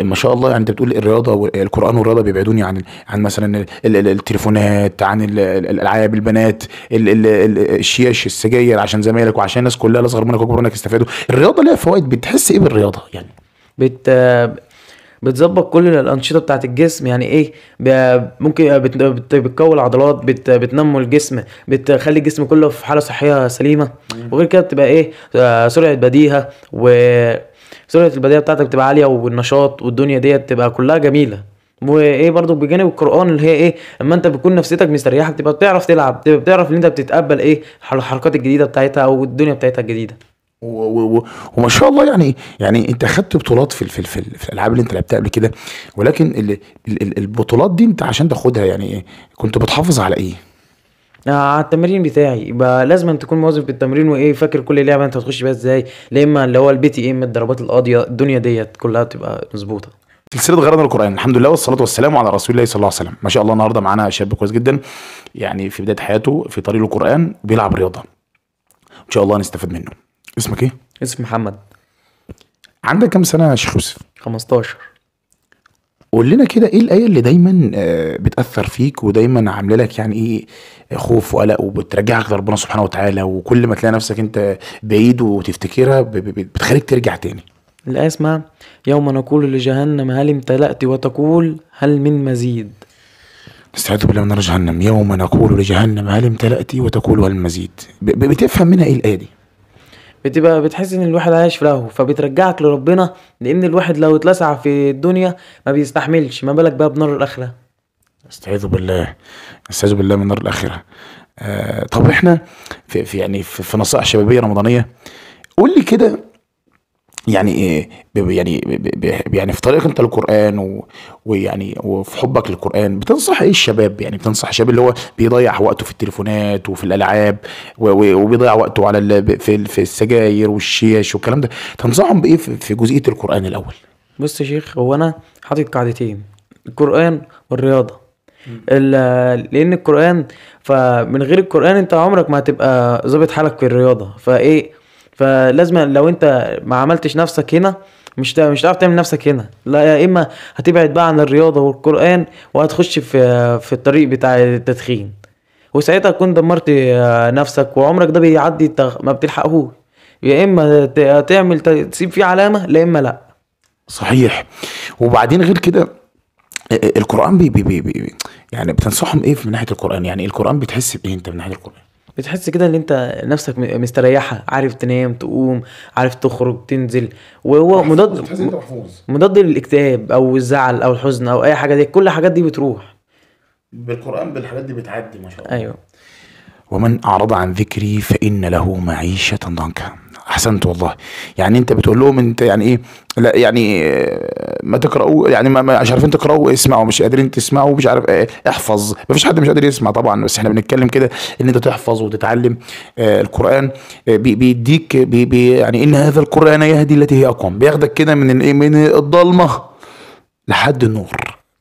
ما شاء الله يعني انت بتقول الرياضه والقران والرياضه بيبعدوني عن عن مثلا التليفونات عن الالعاب البنات الشيش السجاير عشان زمايلك وعشان الناس كلها الاصغر منك واكبر منك يستفادوا الرياضه ليها فوائد بتحس ايه بالرياضه يعني بت بتظبط كل الانشطه بتاعه الجسم يعني ايه ممكن بتقوي العضلات بتكون عضلات بت... بتنمو الجسم بتخلي الجسم كله في حاله صحيه سليمه وغير كده بتبقى ايه آه، سرعه بديهه و سرعه البديهه بتاعتك بتبقى عاليه والنشاط والدنيا ديت تبقى كلها جميله وايه برضو بجانب القران اللي هي ايه اما انت بتكون نفسيتك مستريحه بتبقى بتعرف تلعب بتبقى بتعرف ان انت بتتقبل ايه الحركات الجديده بتاعتها او الدنيا بتاعتها الجديده و و و وما شاء الله يعني يعني انت خدت بطولات في في, في, في الالعاب اللي انت لعبتها قبل كده ولكن ال ال البطولات دي انت عشان تاخدها يعني إيه، كنت بتحافظ على ايه؟ آه، على التمرين بتاعي يبقى لازم تكون مواظب بالتمرين وايه فاكر كل لعبه انت هتخش بيها ازاي لا اما اللي هو البي تي ام الضربات القاضيه الدنيا ديت كلها تبقى مظبوطه سلسله غرضنا القران الحمد لله والصلاه والسلام على رسول الله صلى الله عليه وسلم ما شاء الله النهارده معانا شاب كويس جدا يعني في بدايه حياته في طريق القران بيلعب رياضه ان شاء الله هنستفاد منه اسمك ايه اسم محمد عندك كام سنه يا شيخ يوسف 15 قول لنا كده ايه الايه اللي دايما آه، بتاثر فيك ودايما عامله لك يعني ايه خوف وقلق وبترجعك لربنا سبحانه وتعالى وكل ما تلاقي نفسك انت بعيد وتفتكرها بتخليك ترجع تاني الآية اسمها يوم نقول لجهنم هل امتلأت وتقول هل من مزيد نستعيذ بالله من نار جهنم يوم نقول لجهنم هل امتلأت وتقول هل من مزيد بتفهم منها ايه الآية دي بتبقى بتحس ان الواحد عايش في لهو فبترجعك لربنا لان الواحد لو اتلسع في الدنيا ما بيستحملش ما بالك بقى بنار الاخره استعيذ بالله استعيذ بالله من النار الاخره آه طب احنا في, في يعني في, في نصائح شبابيه رمضانيه قول لي كده يعني ايه يعني يعني في طريقك انت للقران ويعني وفي حبك للقران بتنصح ايه الشباب يعني بتنصح الشباب اللي هو بيضيع وقته في التليفونات وفي الالعاب وبيضيع وقته على في, في السجاير والشيش والكلام ده تنصحهم بايه في جزئيه القران الاول بص يا شيخ هو انا حاطط قاعدتين القران والرياضه لان القران فمن غير القران انت عمرك ما هتبقى ظابط حالك في الرياضه فايه فلازم لو انت ما عملتش نفسك هنا مش مش هتعرف تعمل نفسك هنا لا يا اما هتبعد بقى عن الرياضه والقران وهتخش في في الطريق بتاع التدخين وساعتها تكون دمرت آه، نفسك وعمرك ده بيعدي ما بتلحقهوش يا اما تعمل تسيب فيه علامه لا اما لا صحيح وبعدين غير كده القران بي بي بي بي يعني بتنصحهم ايه من ناحيه القران يعني القران بتحس بايه انت من ناحيه القران بتحس كده ان انت نفسك مستريحه عارف تنام تقوم عارف تخرج تنزل وهو مضاد مضاد للاكتئاب او الزعل او الحزن او اي حاجه دي كل الحاجات دي بتروح بالقران بالحاجات دي بتعدي ما شاء الله ايوه ومن اعرض عن ذكري فان له معيشه ضنكا احسنت والله يعني انت بتقول لهم انت يعني ايه لا يعني آه، ما تقراوا يعني ما مش عارفين تقراوا اسمعوا مش قادرين تسمعوا مش عارف آه، احفظ ما فيش حد مش قادر يسمع طبعا بس احنا بنتكلم كده ان انت تحفظ وتتعلم آه، القران بيديك بي بي يعني ان هذا القران يهدي التي هي اقوم بياخدك كده من من الضلمه لحد النور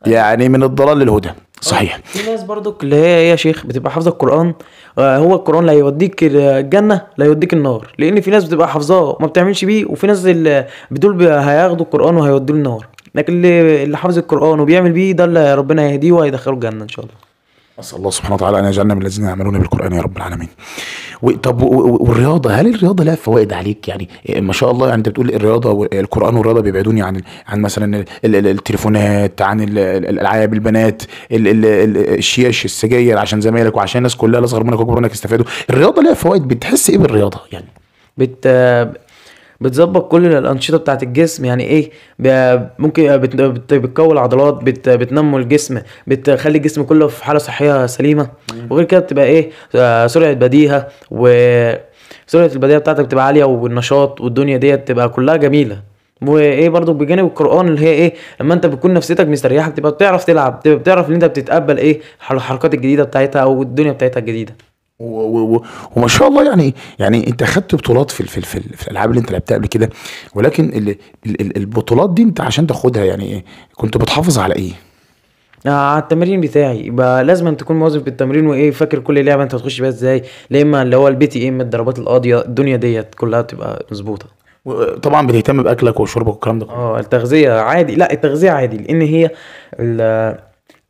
يعني من الضلال للهدى صحيح آه، في ناس برضك اللي هي يا شيخ بتبقى حافظه القران آه، هو القران لا يوديك الجنه لا يوديك النار لان في ناس بتبقى حافظاه وما بتعملش بيه وفي ناس اللي هياخدوا القران وهيودوه النار لكن اللي حافظ القران وبيعمل بيه ده اللي ربنا يهديه وهيدخله الجنه ان شاء الله اسال الله سبحانه وتعالى ان يجعلنا من الذين يعملون بالقران يا رب العالمين طب والرياضه هل الرياضه لها فوائد عليك يعني إيه، ما شاء الله يعني انت بتقول الرياضه والقران والرياضه بيبعدوني عن عن مثلا التليفونات عن الالعاب البنات الشيش السجاير عشان زمايلك وعشان الناس كلها الاصغر منك واكبر منك يستفادوا. الرياضه لها فوائد بتحس ايه بالرياضه يعني بت بتظبط كل الانشطه بتاعه الجسم يعني ايه ممكن بتكون عضلات بتنمو الجسم بتخلي الجسم كله في حاله صحيه سليمه وغير كده بتبقى ايه آه، سرعه بديهه و سرعه البديهه بتاعتك بتبقى عاليه والنشاط والدنيا ديت تبقى كلها جميله وايه برضو بجانب القران اللي هي ايه لما انت بتكون نفسيتك مستريحه بتبقى بتعرف تلعب بتبقى بتعرف ان انت بتتقبل ايه الحركات الجديده بتاعتها او الدنيا بتاعتها الجديده و و و وما شاء الله يعني يعني انت خدت بطولات في في, في, الالعاب اللي انت لعبتها قبل كده ولكن ال ال البطولات دي انت عشان تاخدها يعني كنت بتحافظ على ايه؟ آه، على التمرين بتاعي يبقى لازم تكون مواظب بالتمرين وايه فاكر كل لعبه انت هتخش بيها ازاي لا اما اللي هو البي تي ام إيه الضربات القاضيه الدنيا ديت كلها تبقى مظبوطه طبعا بتهتم باكلك وشربك والكلام ده اه التغذيه عادي لا التغذيه عادي لان هي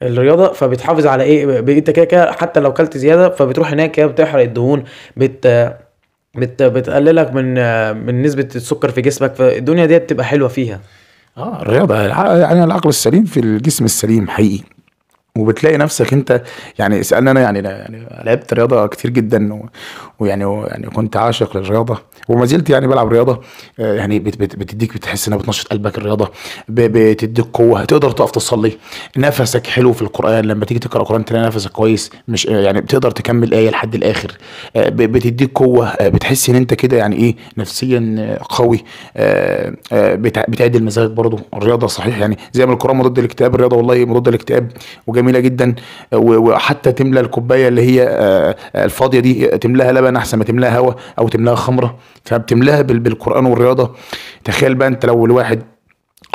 الرياضه فبتحافظ على ايه انت كده كده حتى لو كلت زياده فبتروح هناك بتحرق الدهون بت بت بتقللك من من نسبه السكر في جسمك فالدنيا ديت بتبقى حلوه فيها اه الرياضه يعني العقل السليم في الجسم السليم حقيقي وبتلاقي نفسك انت يعني اسالني انا يعني يعني لعبت رياضه كتير جدا ويعني يعني كنت عاشق للرياضه وما زلت يعني بلعب رياضه آه، يعني بتديك بتحس انها بتنشط قلبك الرياضه بتديك قوه تقدر تقف تصلي نفسك حلو في القران لما تيجي تقرا قران تلاقي نفسك كويس مش آه، يعني بتقدر تكمل ايه لحد الاخر آه، بتديك قوه بتحس ان انت كده يعني ايه نفسيا قوي بتعدل مزاجك برضه الرياضه صحيح يعني زي ما القران مضاد للاكتئاب الرياضه والله مضاد للاكتئاب وجميله جدا وحتى تملى الكوبايه اللي هي الفاضيه دي تملاها لبن لبن احسن ما تملاها هوا او تملاها خمره فبتملاها بالقران والرياضه تخيل بقى انت لو الواحد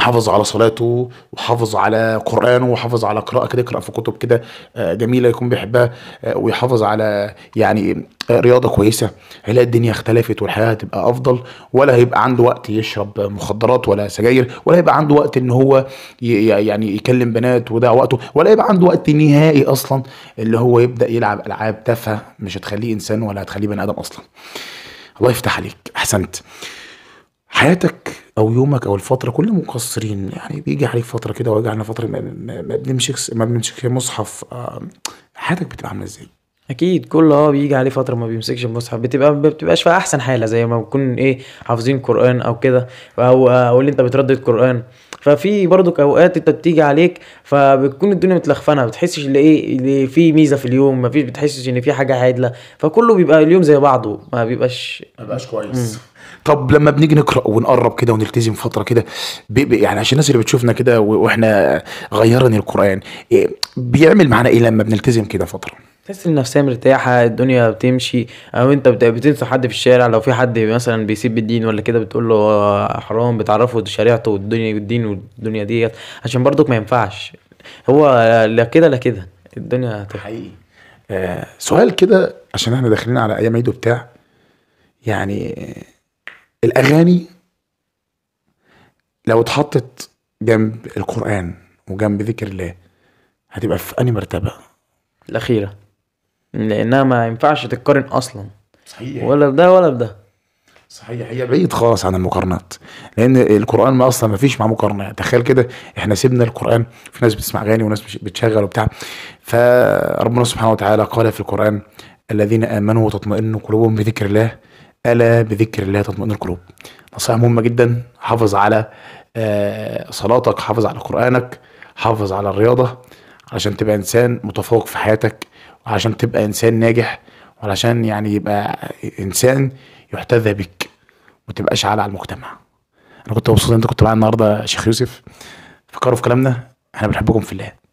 حافظ على صلاته وحافظ على قرانه وحافظ على قراءه كده يقرا في كتب كده آه، جميله يكون بيحبها آه، ويحافظ على يعني آه، رياضه كويسه هيلاقي الدنيا اختلفت والحياه هتبقى افضل ولا هيبقى عنده وقت يشرب مخدرات ولا سجاير ولا هيبقى عنده وقت ان هو يعني يكلم بنات وده وقته ولا هيبقى عنده وقت نهائي اصلا اللي هو يبدا يلعب العاب تافهه مش هتخليه انسان ولا هتخليه بني ادم اصلا الله يفتح عليك احسنت حياتك أو يومك أو الفترة كل مقصرين يعني بيجي عليك فترة كده ويجي علينا فترة ما ما بنمسكش ما بنمسكش مصحف حياتك بتبقى عاملة إزاي؟ اكيد كل اه بيجي عليه فتره ما بيمسكش المصحف بتبقى ما بتبقاش في احسن حاله زي ما بنكون ايه حافظين قران او كده او او اللي انت بتردد قران ففي برضك اوقات انت بتيجي عليك فبتكون الدنيا متلخفنه ما بتحسش ان ايه اللي في ميزه في اليوم ما فيش بتحسش ان في حاجه عادله فكله بيبقى اليوم زي بعضه ما بيبقاش ما بيبقاش كويس طب لما بنيجي نقرا ونقرب كده ونلتزم فتره كده يعني عشان الناس اللي بتشوفنا كده واحنا غيرني القران إيه بيعمل معانا ايه لما بنلتزم كده فتره تحس النفسية مرتاحة الدنيا بتمشي او انت بتنسى حد في الشارع لو في حد مثلا بيسيب الدين ولا كده بتقول له حرام بتعرفه شريعته والدنيا والدين والدنيا ديت عشان برضك ما ينفعش هو لا كده لا كده الدنيا حقيقي آه سؤال كده عشان احنا داخلين على ايام عيد وبتاع يعني الاغاني لو اتحطت جنب القران وجنب ذكر الله هتبقى في انهي مرتبه الاخيره لانها ما ينفعش تتقارن اصلا صحيح ولا بده ولا بده صحيح هي بعيد خالص عن المقارنات لان القران ما اصلا ما فيش مع مقارنه تخيل كده احنا سيبنا القران في ناس بتسمع اغاني وناس بتشغل وبتاع فربنا سبحانه وتعالى قال في القران الذين امنوا وتطمئن قلوبهم بذكر الله ألا بذكر الله تطمئن القلوب نصيحة مهمة جدا حافظ على آه، صلاتك حافظ على قرآنك حافظ على الرياضة علشان تبقى إنسان متفوق في حياتك وعشان تبقى إنسان ناجح وعلشان يعني يبقى إنسان يحتذى بك وتبقاش عالة على المجتمع أنا كنت مبسوط إن أنت كنت معايا النهاردة شيخ يوسف فكروا في كلامنا احنا بنحبكم في الله